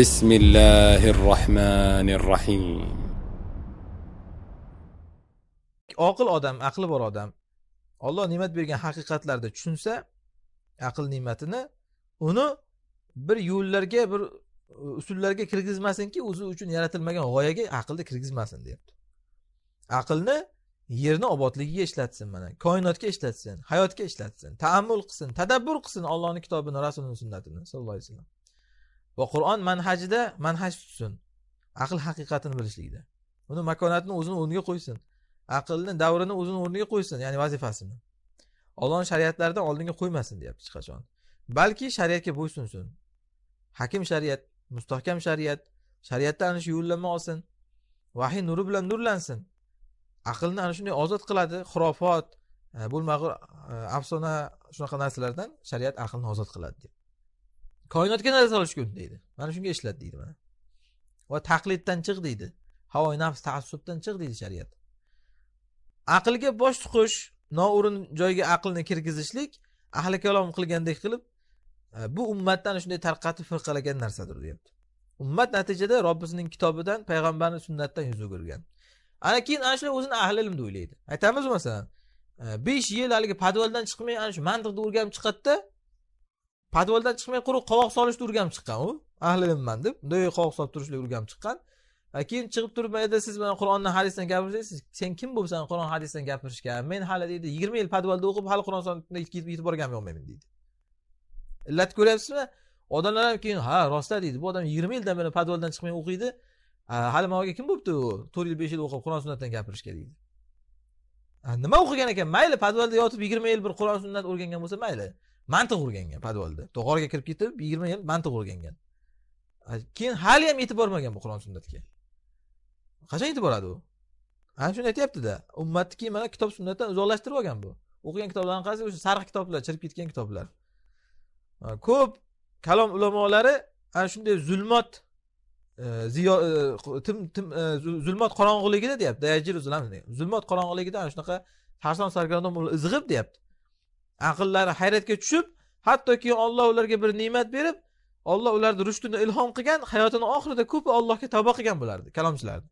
بسم الله الرحمن الرحيم oqil odam aqli bor odam olloh ne'mat bergan haqiqatlarni tushunsa aql ne'matini uni bir yo'llarga bir e, usullarga kirgizmasinki o'zi uchun yaratilmagan g'oyaga aqlni kirgizmasin deyapti aqlni yerni obodligiga ishlatsin mana koinotga ishlatsin hayotga ishlatsin taammul qilsin tadabbur qilsin ollohni kitobini rasulini sunnatini sallallohu alayhi vasallam va qur'on manhajida manhaj tutsin aql haqiqatini bilishlikda uni makonatni o'zini o'rniga qo'ysin aqlni davrini o'zini o'rniga qo'ysin ya'ni vazifasini ollohni shariatlaridan oldinga qo'ymasin deyapti hech qachon balki shariatga bo'ysunsin hakim shariat mustahkam shariat shariatda ana shu yo'llanma olsin vahiy nuri bilan nurlansin aqlni ana shunday ozod qiladi xurofot e, bo'lmag'ur e, afsona shunaqa narsalardan shariat aqlni ozod qiladi deb koinotga nazar solishgun deydi mana shunga ishlat deydi mana va taqliddan chiq deydi havo nafs taassubdan chiq deydi shariat aqlga bosh suqish noo'rin joyga aqlni kirgizishlik ahli kalom qilgandek qilib e, bu ummatdan shunday tarqatib firqalagan narsadir deyapti ummat natijada robbisining kitobidan payg'ambarni sunnatidan yuz o'girgan ana keyin ana shular o'zini ahli ilm deb o'ylaydi aytamizu masalan e, besh yil haligi podvaldan chiqmay ana shu mantiqni o'rganib chiqadida podvoldan chiqmay quruq qovoq solishni o'rganib chiqqan u ahli ilmman deb bunday qovoq solib turishlik o'rganib chiqqan keyin chiqib turib mayda siz bilan qur'ondan hadisdan gapirsangiz sen kim bo'lsan qur'on hadisdan gapirishga men hali deydi yigirma yil podvalda o'qib hali qur'on sonatda yetib borganim yo'q men deydi illatni ko'ryapsizmi odamlar ham keyin ha rosta deydi bu odam yigirma yildan beri podvaldan chiqmay o'qiydi hali manga kim bo'libdi u to'rt yil besh yil o'qib qur'on sunnatdan gapirishga deydi nima o'qigan ekan mayli podvalda yotib yigirma yil bir qur'on sunnat o'rgangan bo'lsa mayli mantiq o'rgangan podvalda to'g'orga kirib ketib yigirma yil mantiq o'rgangan keyin hali ham yetib bormagan bu qur'on sunnatga qachon yetib boradi u ana shuni aytyaptida ummatni keyin mana kitob sunnatdan uzoqlashtirib olgan bu o'qigan kitoblarni qarasa o'sha sariq kitoblar chirib ketgan kitoblar ko'p kalom ulamolari ana shunday zulmat e, ziyo e, tim tim e, zulmat qorong'iligida deyapti zulmat qorong'iligida ana shunaqa sarson sargardon izg'ib deyapti aqllari hayratga tushib hattoki olloh ularga bir ne'mat berib olloh ularni rushdini ilhom qilgan hayotini oxirida ko'pi ollohga tavba qilgan bo'lardi kalomchilarni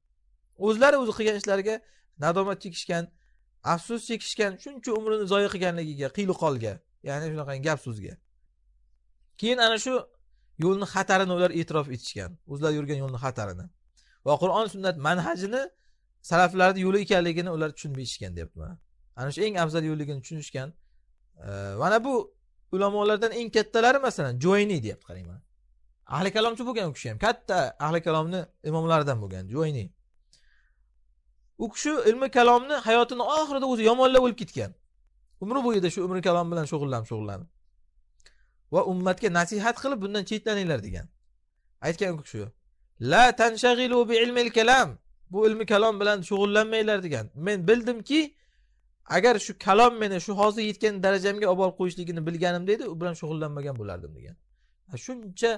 o'zlari o'zi qilgan ishlariga nadomat chekishgan afsus chekishgan shuncha umrini zoya qilganligiga qiylu qolga ya'ni shunaqa gap so'zga keyin ana shu yo'lni xatarini ular e'tirof etishgan o'zlari yurgan yo'lni xatarini va qur'on sunnat manhajini salaflarni yo'li ekanligini ular tushunib yetishgan mana ana shu eng afzal yo'lligini tushunishgan mana bu ulamolardan eng kattalari masalan joyniy deyapti qarang mana ahli kalomchi bo'lgan u kishi ham katta ahli kalomni imomlaridan bo'lgan joyniy u kishi ilmi kalomni hayotini oxirida o'zi yomonlab o'lib ketgan umri bo'yida shu umri kalom bilan shug'ullanib shug'ullanib va ummatga nasihat qilib bundan chetlaninglar degan aytgan u kishi la tanshag'ilu bi ilmi kalam bu ilmi kalom bilan shug'ullanmanglar degan men bildimki agar shu kalom meni shu hozir yetgan darajamga olib borib qo'yishligini bilganimda edi u bilan shug'ullanmagan bo'lardim degan shuncha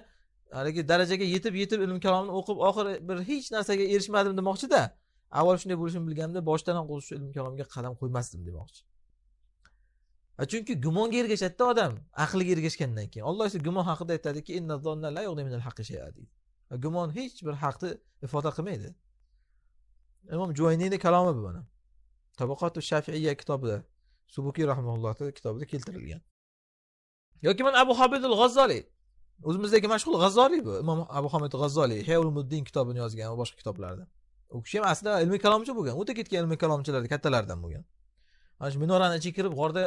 haligi darajaga yetib yetib ilm kalomni o'qib oxiri bir hech narsaga erishmadim demoqchida avval shunday bo'lishini bilganimda boshidan ham shu ilm kalomga qadam qo'ymasdim demoqchi chunki gumonga ergashadida odam aqliga ergashgandan keyin alloh esa gumon haqida aytadiki gumon hech bir haqni ifoda qilmaydi imom juvayniyni kalomi bu mana tabaqatu shafiiya kitobida subukiy rahmaullohni kitobida keltirilgan yoki mana abu habidul g'azzoliy o'zimizdagi mashhur g'azzoliy bu imom abu hamid g'azzoliy heyulmuddin kitobini yozgan va boshqa kitoblarni u kishi ham aslida ilmiy kalomchi bo'lgan o'ta ketgan ilmiy kalomchilarni kattalaridan bo'lgan mana shu minorani ichiga kirib g'orda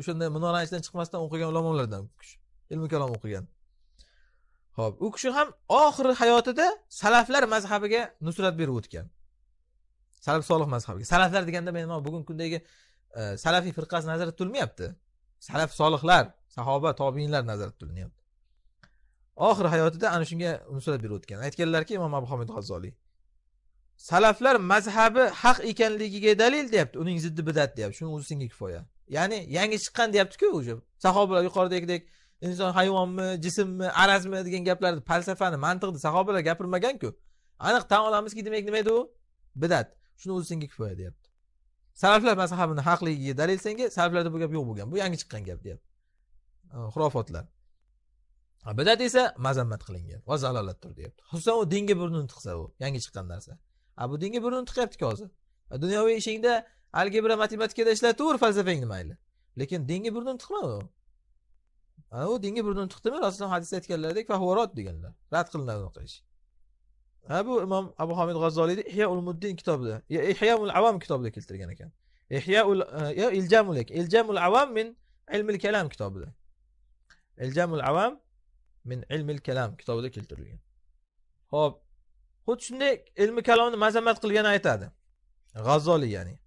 o'shanda minorani ichidan chiqmasdan o'qigan ulamolardan kishi ilmiy kalom o'qigan ho'p u kishi ham oxiri hayotida salaflar mazhabiga nusrat berib o'tgan salaf solih mazhabiga salaflar deganda men bugungi kundagi e, salafiy firqasi nazarda tutilmayapti salaf solihlar sahoba tobiinlar nazarda tutilinyapti oxiri hayotida ana shunga nusrat berayotgan aytganlarki imom abu hamid g'azzoliy salaflar mazhabi haq ekanligiga dalil deyapti uning ziddi bidat deyapti shuni o'zi senga kifoya ya'ni yangi chiqqan deyaptiku уже sahobalar yuqoridagidek inson hayvonmi jismmi arazmi degan gaplarni falsafani mantiqni sahobalar gapirmaganku aniq tan olamizki demak nima edi u bidat shuni o'zi senga kifoya deyapti salaflar mazhabini haqligiga dalil senga salaflarda bu gap yo'q bo'lgan bu yangi chiqqan gap deyapti xurofotlar bidat esa mazammat qilingan va tur deyapti xususan u dinga burnini tiqsa u yangi chiqqan narsa a bu dinga burnini tiqyaptiku hozir dunyoviy ishingda algebra matematikada ishlataver falsafangni mayli lekin dinga burnini tiqma u u dinga burnini tiqdimi rasululloh hadisda aytganlaridek fahvorot deganlar rad qilinadi unaqa ish ابو امام ابو حامد غزالي احياء المدين كتاب ده يا احياء العوام كتاب ده قلت لك انا احياء الجام لك الجام العوام من علم الكلام كتاب ده الجام العوام من علم الكلام كتاب ده قلت لك هوب خد شنك علم الكلام ما زال ما تقل يعني غزالي يعني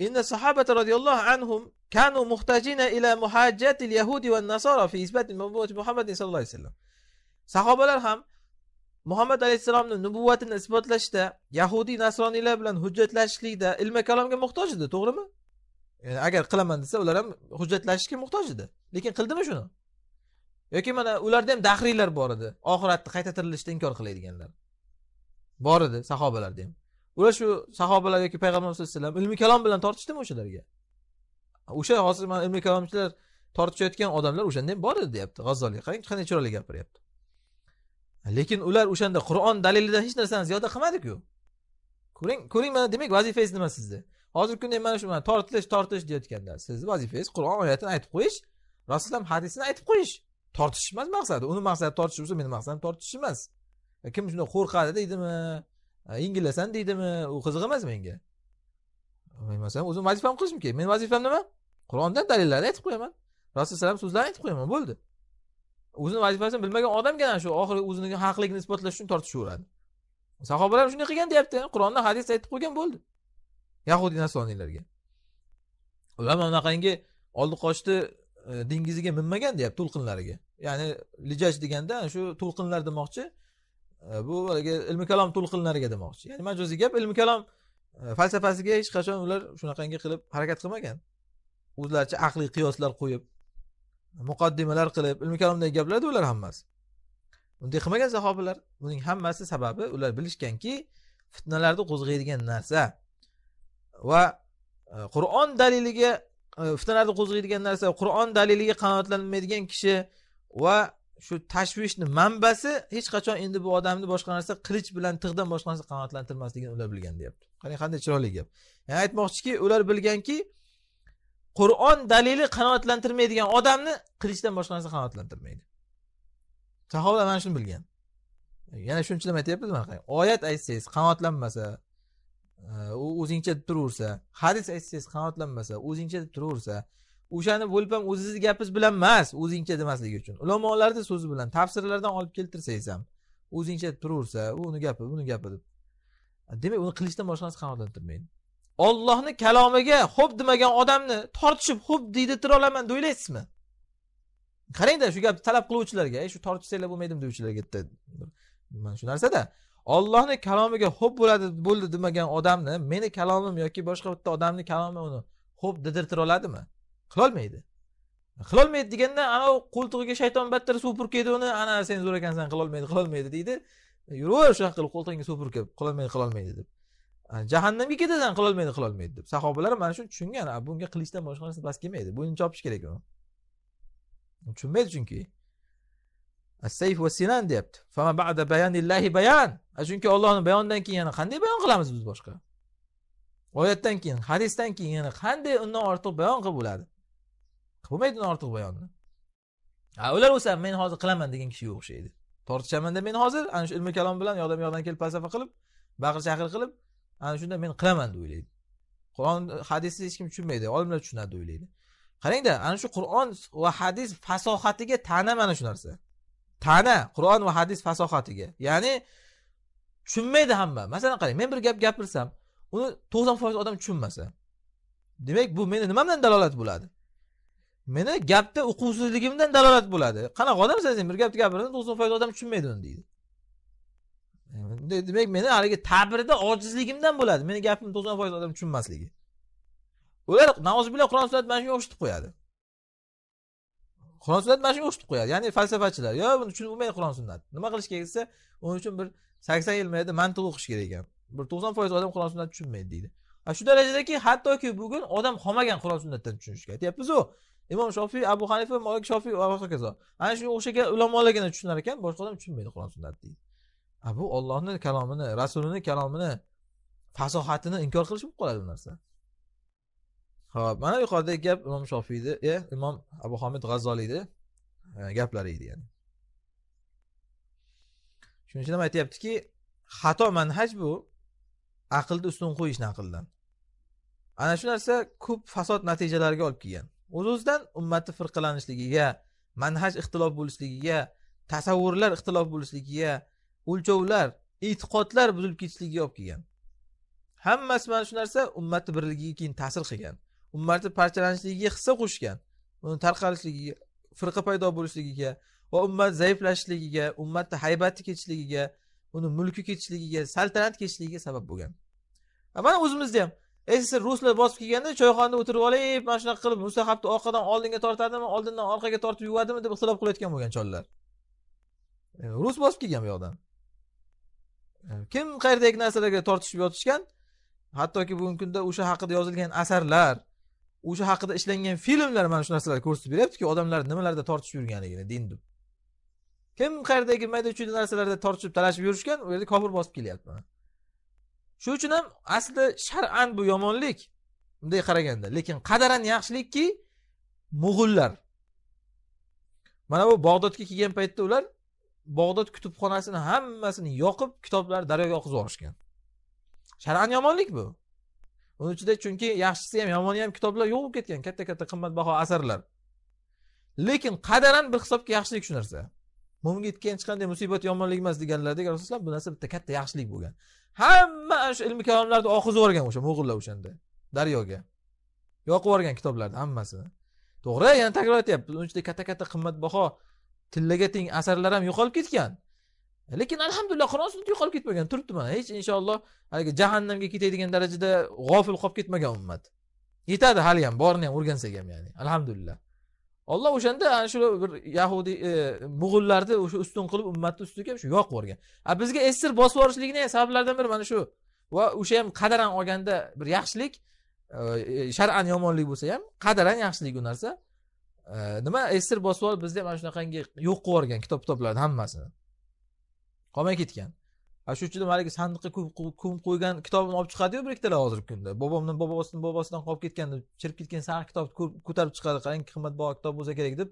ان الصحابه رضي الله عنهم كانوا محتاجين الى محاجات اليهود والنصارى في اثبات نبوه محمد صلى الله عليه وسلم صحابه الارحام muhammad alayhissalomni nubuvvatini isbotlashda yahudiy nasroniylar bilan hujjatlashishlikda ilmi kalomga muhtoj edi to'g'rimi yani agar qilaman desa ular ham hujjatlashishga muhtoj edi lekin qildimi shuni yoki mana ularda ham dahriylar bor edi oxiratni qayta tirilishni inkor qiladiganlar bor edi sahobalarda ham ular shu sahobalar yoki payg'ambar alayhi vasallam ilmi kalom bilan tortishdimi o'shalarga o'sha hozir mana ilmi kalomchilar tortishayotgan odamlar o'shanda ham bor edi deyapti g'azzoliy qarang qanday chiroyli gapiryapti lekin ular o'shanda qur'on dalilidan hech narsani ziyoda qilmadiku ko'ring ko'ring mana demak vazifangiz nima sizni hozirgi kunda mana shu tortish tortish deyotganda sizni vazifangiz qur'on oyatini aytib qo'yish rasululloh hadisini aytib qo'yish tortishish emas maqsadi uni maqsadi tortish bo'lsa meni maqsadim tortishish emas e, kim shunday qo'rqadi deydimi yengillasan deydimi u qiziq emas menga men masalan o'zim vazifamni qilishim kerak meni vazifam nima qur'ondan dalillarni aytib qo'yaman rasululloh alayhi so'zlarini aytib qo'yaman bo'ldi o'zini vazifasini bilmagan odamga ana shu oxiri o'zini haqligini isbotlash uchun tortishaveradi sahobalar ham shunday qilgan deyapti qur'onda hadisda aytib qo'ygan bo'ldi yahudiy nasroniylarga ular mana bunaqangi oldi qochdi e, dengiziga minmagan deyapti to'lqinlariga ya'ni lijaj deganda shu to'lqinlar demoqchi e, bu haligi ilmi kalom to'lqinlariga demoqchi ya'ni majoziy gap ilmi kalom e, falsafasiga hech qachon ular shunaqangi qilib harakat qilmagan o'zlaricha aqliy qiyoslar qo'yib muqaddimalar qilib ilmi kalomdagi gaplarda ular hammasi unday qilmagan sahobalar buning hammasi sababi ular bilishganki fitnalarni qo'zg'aydigan narsa va e, qur'on daliliga e, fitnalarni qo'zg'aydigan narsa qur'on daliliga qanoatlanmaydigan kishi va shu tashvishni manbasi hech qachon endi bu odamni boshqa narsa qilich bilan tig'dan boshqa narsa qanoatlantirmasligini ular bilgan deyapti qarang qanday chiroyli gap ya'ni aytmoqchiki ular bilganki qur'on dalili qanoatlantirmaydigan odamni qilichdan boshqa narsa qanoatlantirmaydi sahobalar mana shuni bilgan yana ham aytyapmiz mana oyat aytsangiz qanoatlanmasa e, u o'zingcha deb turaversa hadis aytsangiz qanoatlanmasa o'zingcha deb turaversa o'shani bo'lib ham o'zizni gapingiz bilan emas o'zingcha demasligi uchun ulamolarni so'zi bilan tafsirlardan olib keltirsangiz ham o'zingcha deb turaversa uni gapi buni gapi deb demak uni qilichdan boshqa narsa qanoatlantirmaydi Allohni kalomiga xo'p demagan odamni tortishib xo'p deyditira olaman deb o'ylaysizmi? Qarangda shu gapni talab qiluvchilarga, shu tortishsanglar bo'lmaydimi deuvchilarga bitta mana shu narsada Allohni kalomiga xo'p bo'ladi bo'ldi demagan odamni meni kalomim yoki boshqa bitta odamni kalomi uni xo'p didirtira oladimi? Qilolmaydi. qilolmaydi deganda anavi qo'ltig'iga shayton battar suv purkaydi uni ana sen zo'r ekansan qilolmaydi qilolmaydi deydi yuraver shunaqa qilib qo'ltig'ingga suv purkab qilolmaydi qilolmaydi deb jahannamga ketasan qilolmaydi qilolmaydi deb sahobalar mana shuni tushungan bunga qilichdan boshqa narsa bas kelmaydi bo'ynini chopish kerak uni tushunmaydi chunki sayf va sinan deyapti bayanillahi bayan chunki ollohni bayonidan keyin yana qanday bayon qilamiz biz boshqa oyatdan keyin hadisdan keyin yana qanday undan ortiq bayon qilib bo'ladi qilib bo'lmaydi undan ortiq bayonni ular bo'lsa men hozir qilaman degan kishiga o'xshaydi tortishamanda men hozir ana shu ilmi kalom bilan yoqdan bu yoqdan kelib falsafa qilib baqir chaqir qilib ana shunda men qilaman deb o'ylaydi qur'on hadisni hech kim tushunmaydi olimlar tushunadi deb o'ylaydi qarangda ana shu qur'on va hadis fasohatiga ta'na mana shu narsa ta'na qur'on va hadis fasohatiga ya'ni tushunmaydi hamma masalan qarang men bir gap gapirsam uni to'qson foiz odam tushunmasa demak bu meni nima bilan dalolat bo'ladi meni gapda uquvsizligimdan dalolat bo'ladi qanaqa odamsan sen bir gapni gapirdim to'qson foiz odam tushunmaydi uni deydi demak meni haligi ta'birda ojizligimdan bo'ladi meni gapimni to'qson foiz odam tushunmasligi ular bilan qur'on sunnat mana shunga o'xshatib qo'yadi qur'on sunnat mana shunga o'xshatib qo'yadi ya'ni falsafachilar yo buni tushunib bo'lmaydi qur'on sunnat nima qilish kerak desa uning uchun bir sakson yil mayda mantiq o'qish kerak ekan bir to'qson foiz odam qur'on sunnat tushunmaydi deydi shu darajadaki hattoki bugun odam qolmagan qur'on sunnatdan tushunishga aytyapmizu imom shofiy abu hanifa molik shofiy va hokazo ana shunga o'xshagan ulamolargina tushunar ekan boshqa odam tushunmaydi qur'on sunnatni deydi bu ollohni kalomini rasulini kalomini fasohatini inkor qilish bo'lib qoladi bu narsa ho'p mana yuqoridagi gap imom shofiyni e, imom abu hamid g'azzoliyni e, gaplari edi ya'ni shuning uchun ham aytyaptiki xato manhaj bu aqlni ustun qo'yish naqldan ana shu narsa ko'p fasod natijalarga olib kelgan o'z o'zidan ummatni firqalanishligiga manhaj ixtilof bo'lishligiga tasavvurlar ixtilof bo'lishligiga o'lchovlar e'tiqodlar buzilib ketishligiga olib kelgan hammasi mana shu narsa ummatni birligiga keyin ta'sir qilgan ummatni parchalanishligiga hissa qo'shgan uni tarqalishligiga firqa paydo bo'lishligiga va ummat zaiflashishligiga ummatni haybati ketishligiga uni mulki ketishligiga saltanat ketishligiga sabab bo'lgan mana o'zimizda ham sssr ruslar bosib kelganda choyxonada o'tirib olib mana shunaqa qilib musahabni orqadan oldinga tortadimi oldindan orqaga tortib yuvadimi deb ixtilof qilayotgan bo'lgan chollar e, rus bosib kelgan bu yoqdan Э, kim qayerdagi narsalarga tortishib yotishgan hattoki bugungi kunda o'sha haqida yozilgan asarlar o'sha haqida ishlangan filmlar mana shu narsalarni ko'rsatib beryaptiki odamlar nimalarda tortishib yurganligini din deb kim qayerdagi mayda chuyda narsalarda tortishib talashib yurishgan u yerda kofir bosib kelyapti mana shuning uchun ham aslida shar'an bu yomonlik bunday qaraganda lekin qadaran yaxshilikki mo'g'ullar mana bu bag'dodga kelgan paytda ular bog'dod kutubxonasini hammasini yoqib kitoblarni daryoga oqizib yuborishgan shar'an yomonlik bu uni ichida chunki yaxshisi ham yomoni ham kitoblar yo'q bo'lib ketgan katta katta qimmatbaho asarlar lekin qadaran bir hisobga yaxshilik shu narsa mo'minga yetgan hech qanday musibat yomonlik emas deganlaridek rasululloh bu narsa bitta katta yaxshilik bo'lgan hamma shu ilmi kalomlarni oqizib yuborgan o'sha mo'g'ullar o'shanda daryoga yoqib yuborgan kitoblarni hammasini to'g'ri yana takror aytyapmiz uni ichida katta katta qimmatbaho tillaga teng asarlar ham yo'qolib ketgan lekin alhamdulillah qur'on sunnat yo'qolib ketmagan turibdi mana hech inshaalloh haligi jahannamga ketadigan darajada g'ofil qolib ketmagan ummat yetadi hali ham borini ham o'rgansak ham ya'ni alhamdulillah olloh o'shanda ana shu bir yahudiy e, o'sha ustun qilib ummatni ustiga shu yoqib yuborgan a bizga esir bosib yuborishligini sabablaridan biri mana shu va o'sha ham qadaran olganda bir yaxshilik e, shar'an yomonlik bo'lsa ham qadaran yaxshilik bu narsa Э, nima esir bosib olib bizda mana shunaqangi yo'q qilib yuborgan kitob kitoblarni hammasini qolmay ketgan a shuning uchun haligi sandiqqa ko'mib qo'ygan kitobini olib chiqadiyu bir ikkitalar hozirgi kunda bobomni bobosini bobosidan qolib ketgan deb chirib ketgan sariq kitobni ko'tarib chiqadi qarang qimmatbaho kitob bo'lsa kerak deb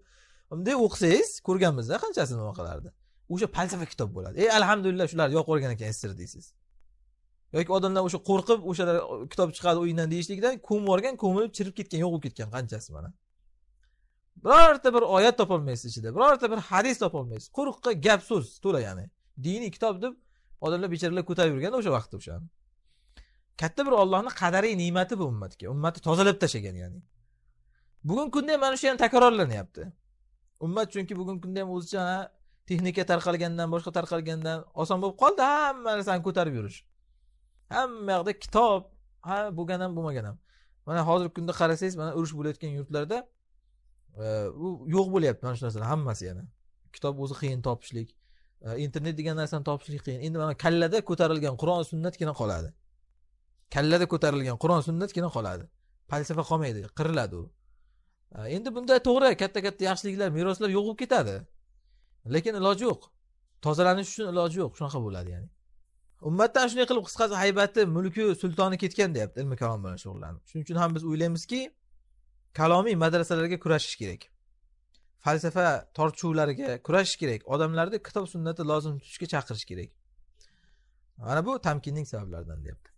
bunday o'qisangiz ko'rganmizda qanchasini nima o'sha falsafa kitob bo'ladi ey alhamdulillah shularni yoqib yuborgan ekan sir deysiz yoki odamlar o'sha qo'rqib o'sha kitob chiqadi o'yindan deyishlikdan ko'mib yuborgan ko'milib chirib ketgan yo'q bo'lib ketgan qanchasi mana birorta bir oyat topolmaysiz ichida birorta bir hadis topolmaysiz quruqqa gap so'z to'la ya'ni diniy kitob deb odamlar bechoralar ko'tarib yurgan o'sha vaqtda o'shani katta bir ollohni qadariy ne'mati bu ummatga ummatni tozalab tashlagan ya'ni bugungi kunda ham mana shu ham takrorlanyapti ummat chunki bugungi kunda ham o'zicha texnika tarqalgandan boshqa tarqalgandan oson bo'lib qoldi hamma narsani ko'tarib yurish hamma yoqda kitob ha bo'lgan ham bo'lmagan ham mana hozirgi kunda qarasangiz mana urush bo'layotgan yurtlarda u э, yo'q bo'lyapti mana shu narsalar hammasi yana kitob o'zi qiyin topishlik e, internet degan narsani topishlik qiyin endi mana kallada ko'tarilgan qur'on sunnatgina qoladi kallada ko'tarilgan qur'on sunnatgina qoladi falsafa qolmaydi qiriladi u e, endi bunda to'g'ri katta katta yaxshiliklar meroslar bo'lib ketadi lekin iloji yo'q tozalanish uchun iloji yo'q shunaqa bo'ladi ya'ni ummatdan shunday qilib qisqasi haybati mulki sultoni ketgan deyapti ilmi kalom bilan shug'ullanib shuning uchun ham biz o'ylaymizki kalomiy madrasalarga kurashish kerak falsafa tortishuvlariga kurashish kerak odamlarni kitob sunnati lozim tutishga chaqirish kerak mana bu tamkinning sabablaridan deyapti